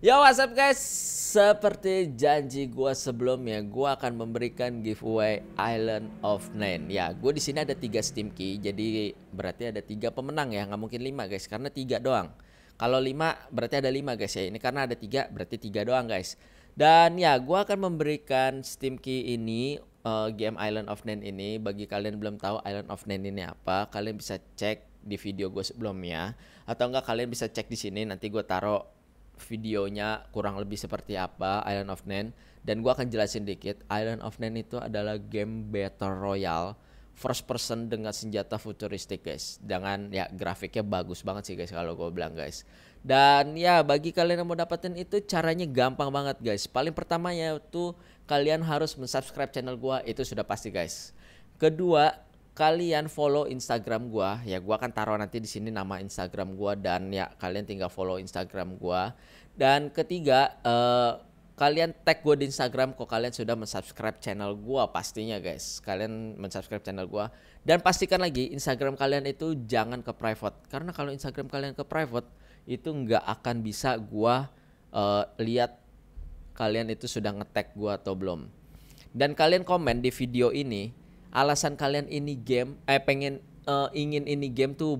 Yo what's up guys Seperti janji gue sebelumnya Gue akan memberikan giveaway Island of Nine Ya gue di sini ada 3 Steam Key Jadi berarti ada 3 pemenang ya Nggak mungkin 5 guys Karena 3 doang Kalau 5 berarti ada 5 guys ya Ini karena ada 3 berarti 3 doang guys Dan ya gue akan memberikan Steam Key ini uh, Game Island of Nine ini Bagi kalian belum tahu Island of Nine ini apa Kalian bisa cek di video gue sebelumnya atau enggak kalian bisa cek di sini nanti gue taruh videonya kurang lebih seperti apa Island of Nen dan gue akan jelasin dikit Island of Nen itu adalah game battle royale first person dengan senjata futuristik guys dengan ya grafiknya bagus banget sih guys kalau gue bilang guys dan ya bagi kalian yang mau dapetin itu caranya gampang banget guys paling pertama yaitu kalian harus mensubscribe channel gue itu sudah pasti guys kedua kalian follow Instagram gua ya gua akan taruh nanti di sini nama Instagram gua dan ya kalian tinggal follow Instagram gua dan ketiga eh, kalian tag gue di Instagram kok kalian sudah mensubscribe channel gua pastinya guys kalian mensubscribe channel gua dan pastikan lagi Instagram kalian itu jangan ke private karena kalau Instagram kalian ke private itu nggak akan bisa gua eh, lihat kalian itu sudah ngetag gua atau belum dan kalian komen di video ini alasan kalian ini game eh pengen uh, ingin ini game tuh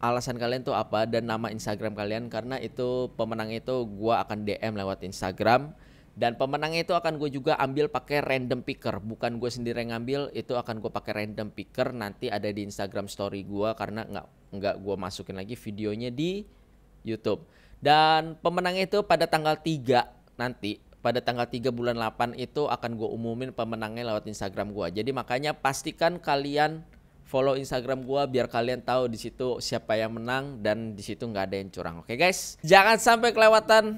alasan kalian tuh apa dan nama Instagram kalian karena itu pemenang itu gua akan DM lewat Instagram dan pemenangnya itu akan gue juga ambil pakai random picker bukan gue sendiri yang ngambil itu akan gue pakai random picker nanti ada di Instagram story gua karena nggak nggak gua masukin lagi videonya di YouTube dan pemenangnya itu pada tanggal 3 nanti pada tanggal 3 bulan 8 itu akan gue umumin pemenangnya lewat Instagram gue. Jadi makanya pastikan kalian follow Instagram gue biar kalian tahu di situ siapa yang menang dan di situ nggak ada yang curang. Oke guys, jangan sampai kelewatan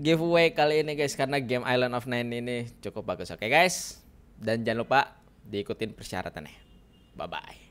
giveaway kali ini guys karena game Island of Nine ini cukup bagus. Oke guys, dan jangan lupa diikutin persyaratannya. Bye bye.